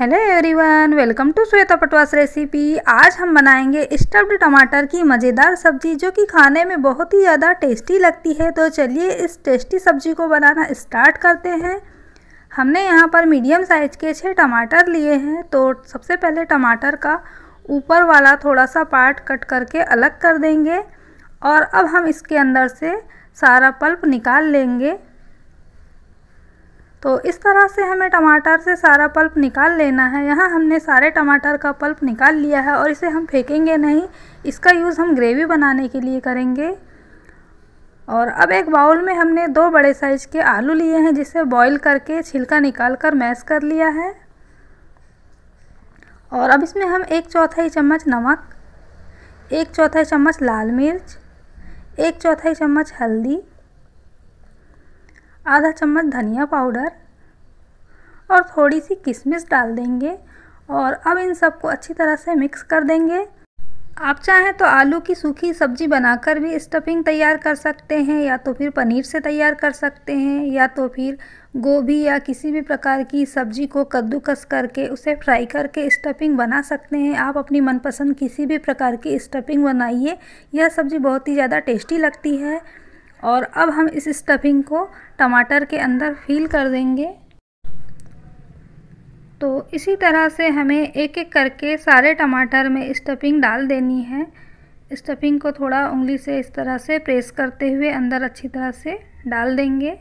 hello everyone welcome to Shweta Patwa's recipe आज हम बनाएंगे स्टफ्ड टमाटर की मज़ेदार सब्जी जो कि खाने में बहुत ही ज़्यादा टेस्टी लगती है तो चलिए इस टेस्टी सब्जी को बनाना स्टार्ट करते हैं हमने यहाँ पर मीडियम साइज के छः टमाटर लिए हैं तो सबसे पहले टमाटर का ऊपर वाला थोड़ा सा पार्ट कट करके अलग कर देंगे और अब हम इसके अंदर से सारा पल्प निकाल लेंगे तो इस तरह से हमें टमाटर से सारा पल्प निकाल लेना है यहाँ हमने सारे टमाटर का पल्प निकाल लिया है और इसे हम फेंकेंगे नहीं इसका यूज़ हम ग्रेवी बनाने के लिए करेंगे और अब एक बाउल में हमने दो बड़े साइज़ के आलू लिए हैं जिसे बॉईल करके छिलका निकाल कर मैश कर लिया है और अब इसमें हम एक चौथाई चम्मच नमक एक चौथाई चम्मच लाल मिर्च एक चौथाई चम्मच हल्दी आधा चम्मच धनिया पाउडर और थोड़ी सी किशमिश डाल देंगे और अब इन सबको अच्छी तरह से मिक्स कर देंगे आप चाहें तो आलू की सूखी सब्जी बनाकर भी स्टफिंग तैयार कर सकते हैं या तो फिर पनीर से तैयार कर सकते हैं या तो फिर गोभी या किसी भी प्रकार की सब्जी को कद्दूकस करके उसे फ्राई करके स्टफिंग बना सकते हैं आप अपनी मनपसंद किसी भी प्रकार की स्टफिंग बनाइए यह सब्ज़ी बहुत ही ज़्यादा टेस्टी लगती है और अब हम इस स्टफिंग को टमाटर के अंदर फील कर देंगे तो इसी तरह से हमें एक एक करके सारे टमाटर में स्टफिंग डाल देनी है स्टफिंग को थोड़ा उंगली से इस तरह से प्रेस करते हुए अंदर अच्छी तरह से डाल देंगे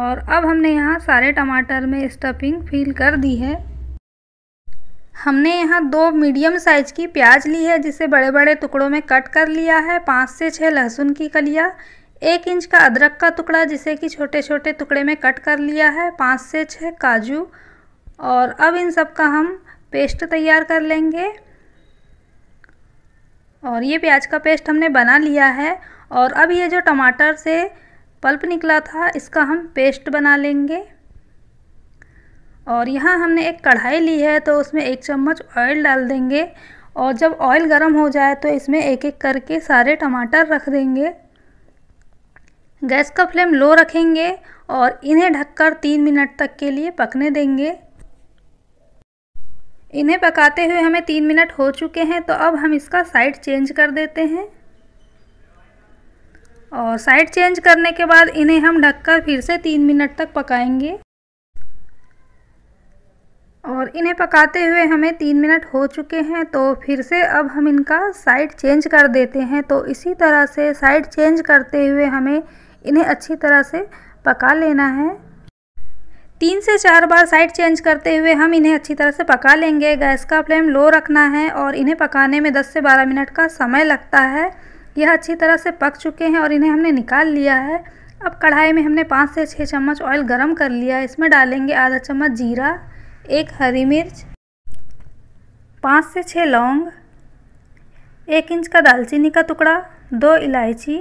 और अब हमने यहाँ सारे टमाटर में स्टफिंग फील कर दी है हमने यहाँ दो मीडियम साइज की प्याज ली है जिसे बड़े बड़े टुकड़ों में कट कर लिया है पाँच से छः लहसुन की कलिया एक इंच का अदरक का टुकड़ा जिसे कि छोटे छोटे टुकड़े में कट कर लिया है पाँच से छः काजू और अब इन सब का हम पेस्ट तैयार कर लेंगे और ये प्याज का पेस्ट हमने बना लिया है और अब ये जो टमाटर से पल्प निकला था इसका हम पेस्ट बना लेंगे और यहाँ हमने एक कढ़ाई ली है तो उसमें एक चम्मच ऑयल डाल देंगे और जब ऑयल गर्म हो जाए तो इसमें एक एक करके सारे टमाटर रख देंगे गैस का फ्लेम लो रखेंगे और इन्हें ढककर तीन मिनट तक के लिए पकने देंगे इन्हें पकाते हुए हमें तीन मिनट हो चुके हैं तो अब हम इसका साइड चेंज कर देते हैं और साइड चेंज करने के बाद इन्हें हम ढककर फिर से तीन मिनट तक पकाएंगे और इन्हें पकाते हुए हमें तीन मिनट हो चुके हैं तो फिर से अब हम इनका साइड चेंज कर देते हैं तो इसी तरह से साइड चेंज करते हुए हमें इन्हें अच्छी तरह से पका लेना है तीन से चार बार साइड चेंज करते हुए हम इन्हें अच्छी तरह से पका लेंगे गैस का फ्लेम लो रखना है और इन्हें पकाने में 10 से 12 मिनट का समय लगता है यह अच्छी तरह से पक चुके हैं और इन्हें हमने निकाल लिया है अब कढ़ाई में हमने पाँच से छः चम्मच ऑयल गरम कर लिया इसमें डालेंगे आधा चम्मच जीरा एक हरी मिर्च पाँच से छः लौंग एक इंच का दालचीनी का टुकड़ा दो इलायची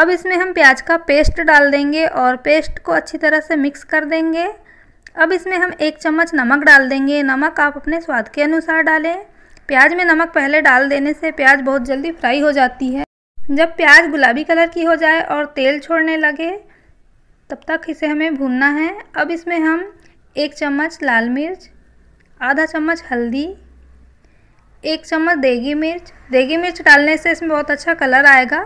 अब इसमें हम प्याज का पेस्ट डाल देंगे और पेस्ट को अच्छी तरह से मिक्स कर देंगे अब इसमें हम एक चम्मच नमक डाल देंगे नमक आप अपने स्वाद के अनुसार डालें प्याज में नमक पहले डाल देने से प्याज बहुत जल्दी फ्राई हो जाती है जब प्याज गुलाबी कलर की हो जाए और तेल छोड़ने लगे तब तक इसे हमें भूनना है अब इसमें हम एक चम्मच लाल मिर्च आधा चम्मच हल्दी एक चम्मच देगी मिर्च देगी मिर्च डालने से इसमें बहुत अच्छा कलर आएगा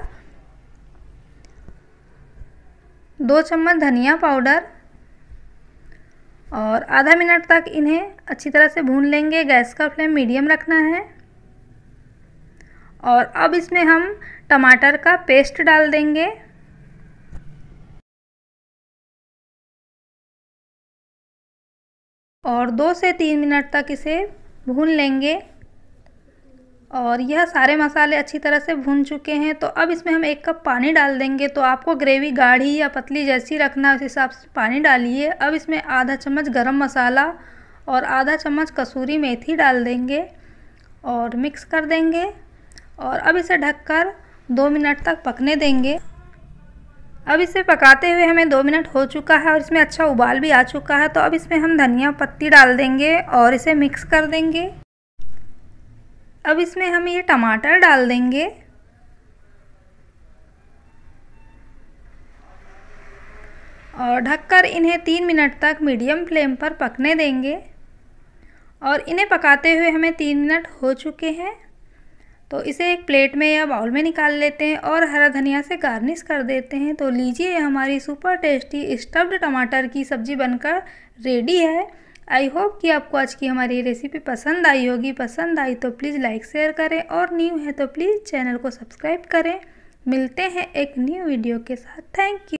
दो चम्मच धनिया पाउडर और आधा मिनट तक इन्हें अच्छी तरह से भून लेंगे गैस का फ्लेम मीडियम रखना है और अब इसमें हम टमाटर का पेस्ट डाल देंगे और दो से तीन मिनट तक इसे भून लेंगे और यह सारे मसाले अच्छी तरह से भून चुके हैं तो अब इसमें हम एक कप पानी डाल देंगे तो आपको ग्रेवी गाढ़ी या पतली जैसी रखना उस हिसाब से पानी डालिए अब इसमें आधा चम्मच गरम मसाला और आधा चम्मच कसूरी मेथी डाल देंगे और मिक्स कर देंगे और अब इसे ढककर दो मिनट तक पकने देंगे अब इसे पकाते हुए हमें दो मिनट हो चुका है और इसमें अच्छा उबाल भी आ चुका है तो अब इसमें हम धनिया पत्ती डाल देंगे और इसे मिक्स कर देंगे अब इसमें हम ये टमाटर डाल देंगे और ढककर इन्हें तीन मिनट तक मीडियम फ्लेम पर पकने देंगे और इन्हें पकाते हुए हमें तीन मिनट हो चुके हैं तो इसे एक प्लेट में या बाउल में निकाल लेते हैं और हरा धनिया से गार्निश कर देते हैं तो लीजिए हमारी सुपर टेस्टी स्टफ्ड टमाटर की सब्ज़ी बनकर रेडी है आई होप कि आपको आज की हमारी रेसिपी पसंद आई होगी पसंद आई तो प्लीज़ लाइक शेयर करें और न्यू है तो प्लीज़ चैनल को सब्सक्राइब करें मिलते हैं एक न्यू वीडियो के साथ थैंक यू